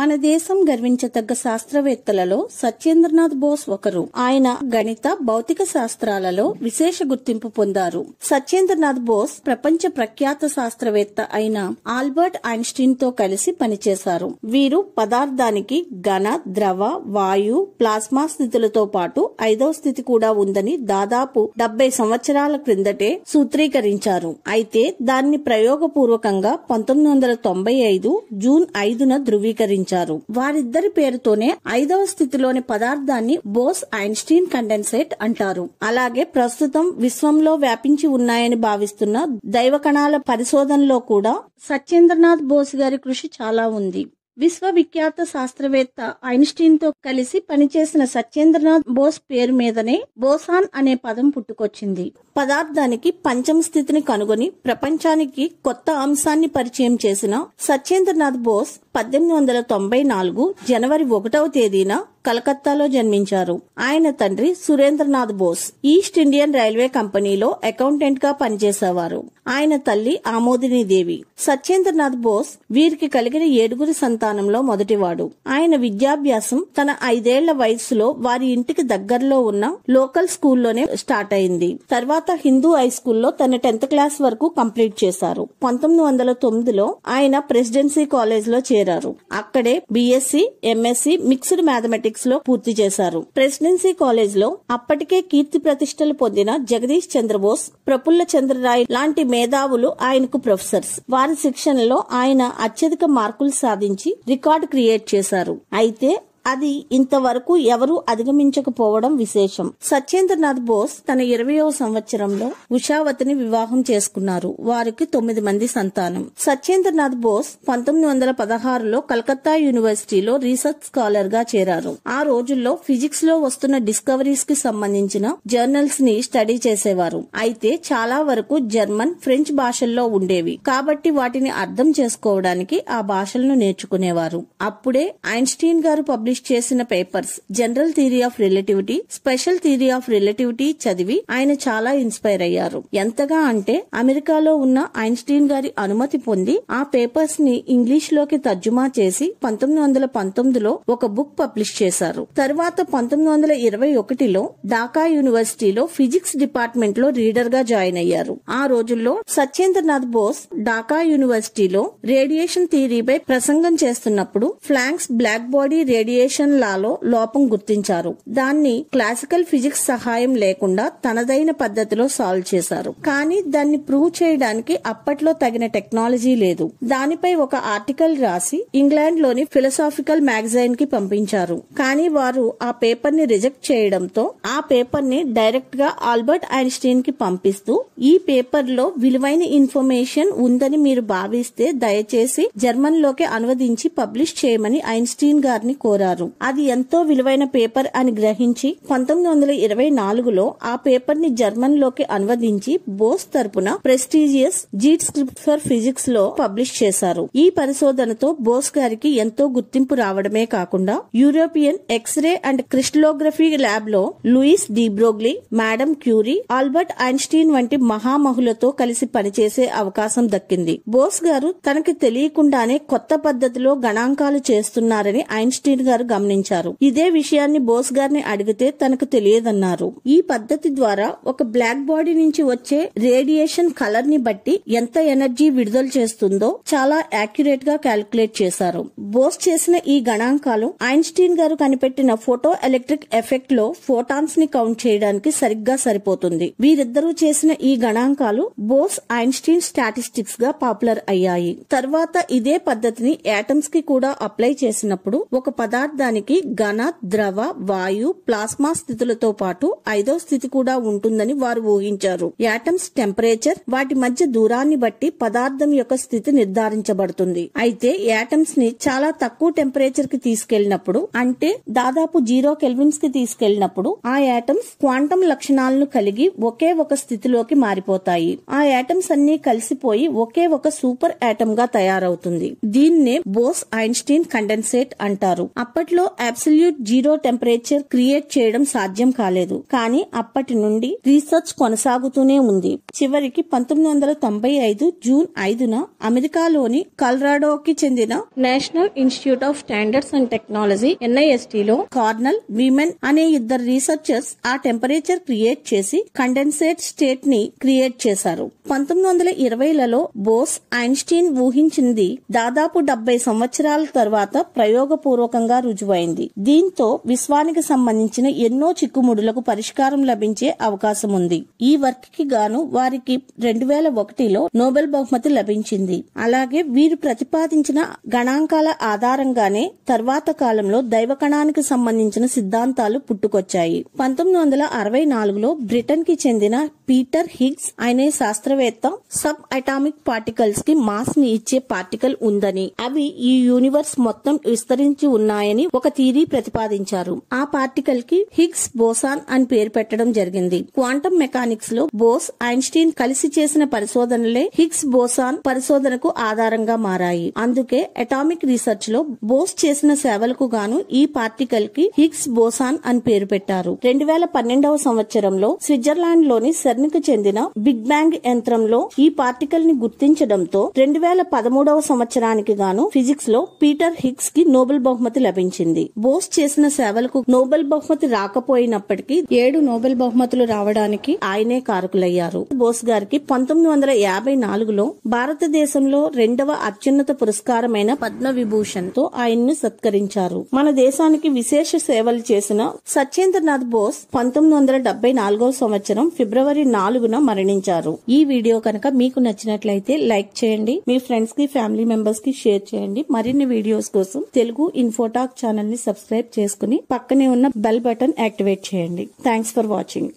మన దేశం గర్వించతగ్గ శాస్త్రవేత్తలలో సత్యేంద్రనాథ్ బోస్ ఒకరు ఆయన గణిత భౌతిక శాస్త్రాలలో విశేష గుర్తింపు పొందారు సత్యేంద్రనాథ్ బోస్ ప్రపంచ ప్రఖ్యాత శాస్త్రవేత్త అయిన ఆల్బర్ట్ ఐన్స్టీన్ తో కలిసి పనిచేశారు వీరు పదార్థానికి ఘన ద్రవ వాయు ప్లాస్మా స్థితులతో పాటు ఐదవ స్థితి కూడా ఉందని దాదాపు డెబ్బై సంవత్సరాల క్రిందటే సూత్రీకరించారు అయితే దాన్ని ప్రయోగపూర్వకంగా పంతొమ్మిది వందల తొంభై ఐదు జూన్ ఐదున ధృవీకరించారు ప్రవేశించారు వారిద్దరి పేరుతోనే ఐదవ స్థితిలోని పదార్థాన్ని బోస్ ఐన్స్టీన్ కండెన్సేట్ అంటారు అలాగే ప్రస్తుతం విశ్వంలో వ్యాపించి ఉన్నాయని భావిస్తున్న దైవ కణాల పరిశోధనలో కూడా సత్యేంద్రనాథ్ బోస్ గారి కృషి చాలా ఉంది విశ్వవిఖ్యాత శాస్త్రవేత్త ఐన్స్టీన్తో కలిసి పనిచేసిన సత్యేంద్రనాథ్ బోస్ పేరు మీదనే బోసాన్ అనే పదం పుట్టుకొచ్చింది పదార్థానికి పంచం స్థితిని కనుగొని ప్రపంచానికి కొత్త అంశాన్ని పరిచయం చేసిన సత్యేంద్రనాథ్ బోస్ పద్దెనిమిది వందల తొంభై నాలుగు జనవరి ఒకటవ తేదీన కలకత్తాలో జన్మించారు ఆయన తండ్రి Surendranath Bose east Indian railway కంపెనీలో అకౌంటెంట్ గా పనిచేసేవారు ఆయన తల్లి ఆమోదిని దేవి సత్యేంద్రనాథ్ బోస్ వీరికి కలిగిన ఏడుగురి సంతానంలో మొదటివాడు ఆయన విద్యాభ్యాసం తన ఐదేళ్ల వయసులో వారి ఇంటికి దగ్గరలో ఉన్న లోకల్ స్కూల్లోనే స్టార్ట్ అయింది తర్వాత హిందూ హై స్కూల్లో తన టెన్త్ క్లాస్ వరకు కంప్లీట్ చేశారు పంతొమ్మిది వందల తొమ్మిదిలో ఆయన ప్రెసిడెన్సీ కాలేజ్ లో చేరారు అక్కడే BSc MSc mixed mathematics six లో పూర్తి చేశారు ప్రెసిడెన్సీ కాలేజ్ లో అప్పటికే కీర్తి ప్రతిష్టలు పొందిన జగదీష్ చంద్రబోస్ ప్రఫుల్ల చంద్రరాయ్ లాంటి మేధావులు ఆయనకు ప్రొఫెసర్స్ వారి శిక్షణలో ఆయన అత్యధిక మార్కులు సాధించి రికార్డు క్రియేట్ చేశారు అయితే అది ఇంతవరకు ఎవరూ అధిగమించకపోవడం విశేషం సత్యేంద్రనాథ్ బోస్ తన ఇరవయో సంవత్సరంలో ఉషావతిని వివాహం చేసుకున్నారు వారికి తొమ్మిది మంది సంతానం సత్యేంద్రనాథ్ బోస్ పంతొమ్మిది వందల పదహారులో కలకత్తా యూనివర్సిటీలో రీసెర్చ్ స్కాలర్ గా చేరారు ఆ రోజుల్లో ఫిజిక్స్ లో వస్తున్న డిస్కవరీస్ కి సంబంధించిన జర్నల్స్ ని స్టడీ చేసేవారు అయితే చాలా వరకు జర్మన్ ఫ్రెంచ్ భాషల్లో ఉండేవి కాబట్టి వాటిని అర్థం చేసుకోవడానికి ఆ భాషలను నేర్చుకునేవారు అప్పుడే ఐన్స్టీన్ గారు పబ్లిక్ పబ్లిష్ చేసిన papers general theory of relativity special theory of relativity చదివి ఆయన చాలా ఇన్స్పైర్ అయ్యారు ఎంతగా అంటే అమెరికాలో ఉన్న ఐన్స్టీన్ గారి అనుమతి పొంది ఆ పేపర్స్ ని ఇంగ్లీష్ లోకి తర్జుమా చేసి పంతొమ్మిది వందల పంతొమ్మిదిలో ఒక బుక్ పబ్లిష్ చేశారు తర్వాత పంతొమ్మిది వందల ఇరవై ఒకటిలో ఢాకా యూనివర్సిటీలో ఫిజిక్స్ డిపార్ట్మెంట్ లో రీడర్ గా జాయిన్ అయ్యారు ఆ రోజుల్లో సత్యేంద్రనాథ్ బోస్ ఢాకా యూనివర్సిటీలో రేడియేషన్ థియరీపై ప్రసంగం చేస్తున్నప్పుడు Planck's black body radiation radiation లాలో లోపం గుర్తించారు దాన్ని క్లాసికల్ ఫిజిక్స్ సహాయం లేకుండా తనదైన పద్ధతిలో సాల్వ్ చేశారు కానీ దాన్ని ప్రూవ్ చేయడానికి అప్పట్లో తగిన టెక్నాలజీ లేదు దానిపై ఒక ఆర్టికల్ రాసి ఇంగ్లాండ్ లోని ఫిలసాఫికల్ మ్యాగజైన్ కి పంపించారు కానీ వారు ఆ పేపర్ ని రిజెక్ట్ చేయడంతో ఆ పేపర్ ని డైరెక్ట్ గా ఆల్బర్ట్ ఐన్స్టీన్ కి పంపిస్తూ ఈ పేపర్ లో విలువైన ఇన్ఫర్మేషన్ ఉందని మీరు భావిస్తే దయచేసి జర్మన్ లోకి అనువదించి పబ్లిష్ చేయమని ఐన్స్టీన్ గారిని కోరారు చేశారు అది ఎంతో విలువైన పేపర్ అని గ్రహించి పంతొమ్మిది వందల ఇరవై నాలుగులో ఆ పేపర్ ని జర్మన్ లోకి అనువదించి బోస్ తరపున prestigious Zeitschrift fur physics లో పబ్లిష్ చేశారు ఈ పరిశోధనతో బోస్ గారికి ఎంతో గుర్తింపు రావడమే కాకుండా European x-ray and crystallography lab లో Louis de Broglie madam Curie Albert Einstein వంటి మహామహులతో కలిసి పనిచేసే అవకాశం దక్కింది బోస్ గారు తనకి తెలియకుండానే కొత్త పద్ధతిలో గణాంకాలు చేస్తున్నారని ఐన్స్టీన్ గారు గారు గమనించారు ఇదే విషయాన్ని బోస్ గారిని అడిగితే తనకు తెలియదన్నారు ఈ పద్ధతి ద్వారా ఒక బ్లాక్ బాడీ నుంచి వచ్చే రేడియేషన్ కలర్ ని బట్టి ఎంత ఎనర్జీ విడుదల చేస్తుందో చాలా యాక్యురేట్ గా క్యాలిక్యులేట్ చేశారు బోస్ చేసిన ఈ గణాంకాలు ఐన్స్టీన్ గారు కనిపెట్టిన ఫోటో ఎలక్ట్రిక్ ఎఫెక్ట్ లో ఫోటాన్స్ ని కౌంట్ చేయడానికి సరిగ్గా సరిపోతుంది వీరిద్దరూ చేసిన ఈ గణాంకాలు బోస్ ఐన్స్టీన్ స్టాటిస్టిక్స్ గా పాపులర్ అయ్యాయి తర్వాత ఇదే పద్ధతిని యాటమ్స్ కి కూడా అప్లై చేసినప్పుడు ఒక పదార్థం పదార్థానికి ఘన ద్రవ వాయు ప్లాస్మా స్థితులతో పాటు ఐదో స్థితి కూడా ఉంటుందని వారు ఊహించారు యాటమ్స్ టెంపరేచర్ వాటి మధ్య దూరాన్ని బట్టి పదార్థం యొక్క స్థితి నిర్ధారించబడుతుంది అయితే యాటమ్స్ ని చాలా తక్కువ టెంపరేచర్ కి తీసుకెళ్లినప్పుడు అంటే దాదాపు జీరో కెల్విన్స్ కి తీసుకెళ్లినప్పుడు ఆ యాటమ్స్ క్వాంటం లక్షణాలను కలిగి ఒకే ఒక స్థితిలోకి మారిపోతాయి ఆ యాటమ్స్ అన్ని కలిసిపోయి ఒకే ఒక సూపర్ యాటమ్ గా తయారవుతుంది దీన్నే బోస్ ఐన్స్టీన్ కండెన్సేట్ అంటారు అప్పటి అప్పట్లో అబ్సల్యూట్ జీరో టెంపరేచర్ క్రియేట్ చేయడం సాధ్యం కాలేదు కానీ అప్పటి నుండి రీసెర్చ్ కొనసాగుతూనే ఉంది చివరికి పంతొమ్మిది వందల తొంభై ఐదు జూన్ ఐదున అమెరికాలోని కలరాడోకి చెందిన national institute of standards and technology ఎన్ఐఎస్టీలో కార్నల్ విమెన్ అనే ఇద్దరు రీసెర్చర్స్ ఆ టెంపరేచర్ క్రియేట్ చేసి కండెన్సేట్ స్టేట్ ని క్రియేట్ చేశారు పంతొమ్మిది వందల ఇరవైలలో బోస్ ఐన్స్టీన్ ఊహించింది దాదాపు డెబ్బై సంవత్సరాల తర్వాత ప్రయోగపూర్వకంగా రుజువైంది దీంతో విశ్వానికి సంబంధించిన ఎన్నో చిక్కుముడులకు పరిష్కారం లభించే అవకాశం ఉంది ఈ వర్క్ కి గాను వారికి రెండు వేల ఒకటిలో నోబెల్ బహుమతి లభించింది అలాగే వీరు ప్రతిపాదించిన గణాంకాల ఆధారంగానే తర్వాత కాలంలో దైవ కణానికి సంబంధించిన సిద్ధాంతాలు పుట్టుకొచ్చాయి పంతొమ్మిది వందల అరవై నాలుగులో బ్రిటన్ కి చెందిన పీటర్ హిగ్స్ అనే శాస్త్రవేత్త సబ్ అటామిక్ పార్టికల్స్ కి మాస్ ని ఇచ్చే పార్టికల్ ఉందని అవి ఈ యూనివర్స్ మొత్తం విస్తరించి ఉన్నాయని అని ఒక థీరీ ప్రతిపాదించారు ఆ పార్టికల్ కి హిగ్స్ బోసాన్ అని పేరు పెట్టడం జరిగింది క్వాంటం మెకానిక్స్ లో బోస్ ఐన్స్టీన్ కలిసి చేసిన పరిశోధనలే హిగ్స్ బోసాన్ పరిశోధనకు ఆధారంగా మారాయి అందుకే అటామిక్ రీసెర్చ్ లో బోస్ చేసిన సేవలకు గాను ఈ పార్టికల్ కి హిగ్స్ బోసాన్ అని పేరు పెట్టారు రెండు వేల పన్నెండవ సంవత్సరంలో స్విట్జర్లాండ్ లోని సెర్న్ చెందిన బిగ్ బ్యాంగ్ యంత్రంలో ఈ పార్టికల్ ని గుర్తించడంతో రెండు వేల పదమూడవ సంవత్సరానికి గాను ఫిజిక్స్ లో పీటర్ హిగ్స్ కి నోబెల్ బహుమతి లభించింది లభించింది బోస్ చేసిన సేవలకు నోబెల్ బహుమతి రాకపోయినప్పటికీ ఏడు నోబెల్ బహుమతులు రావడానికి ఆయనే కారకులయ్యారు బోస్ గారికి పంతొమ్మిది వందల యాభై నాలుగులో భారతదేశంలో రెండవ అత్యున్నత పురస్కారమైన పద్మ విభూషణ్ తో ఆయన్ని సత్కరించారు మన దేశానికి విశేష సేవలు చేసిన సత్యేంద్రనాథ్ బోస్ పంతొమ్మిది వందల సంవత్సరం ఫిబ్రవరి నాలుగున మరణించారు ఈ వీడియో కనుక మీకు నచ్చినట్లయితే లైక్ చేయండి మీ ఫ్రెండ్స్ కి ఫ్యామిలీ మెంబర్స్ కి షేర్ చేయండి మరిన్ని వీడియోస్ కోసం తెలుగు ఇన్ఫోటా ఛానల్ ని సబ్స్క్రైబ్ చేసుకుని పక్కనే ఉన్న బెల్ బటన్ యాక్టివేట్ చేయండి థ్యాంక్స్ ఫర్ వాచింగ్